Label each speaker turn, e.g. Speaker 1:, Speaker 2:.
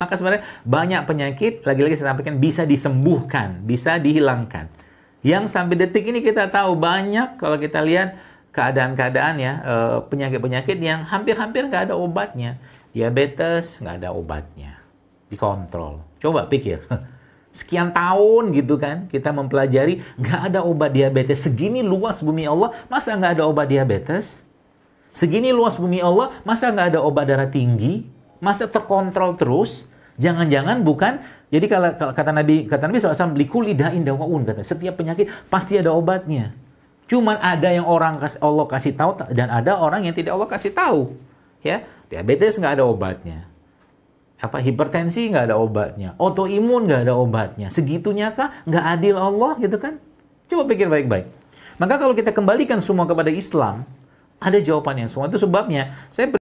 Speaker 1: Maka sebenarnya banyak penyakit, lagi-lagi saya sampaikan, bisa disembuhkan, bisa dihilangkan. Yang sampai detik ini kita tahu banyak, kalau kita lihat keadaan-keadaan ya, eh, penyakit-penyakit yang hampir-hampir nggak ada obatnya. Diabetes nggak ada obatnya, dikontrol. Coba pikir, sekian tahun gitu kan, kita mempelajari nggak ada obat diabetes. Segini luas bumi Allah, masa nggak ada obat diabetes? Segini luas bumi Allah, masa nggak ada obat darah tinggi? Masa terkontrol terus? Jangan-jangan bukan. Jadi kalau kata Nabi kata Nabi SAW, likuli da'in dawaun kata. Setiap penyakit pasti ada obatnya. Cuman ada yang orang Allah kasih tahu dan ada orang yang tidak Allah kasih tahu. Ya, diabetes nggak ada obatnya. Apa hipertensi nggak ada obatnya, autoimun nggak ada obatnya. Segitunya kah? Nggak adil Allah gitu kan? Coba pikir baik-baik. Maka kalau kita kembalikan semua kepada Islam, ada jawaban
Speaker 2: yang Semua itu sebabnya saya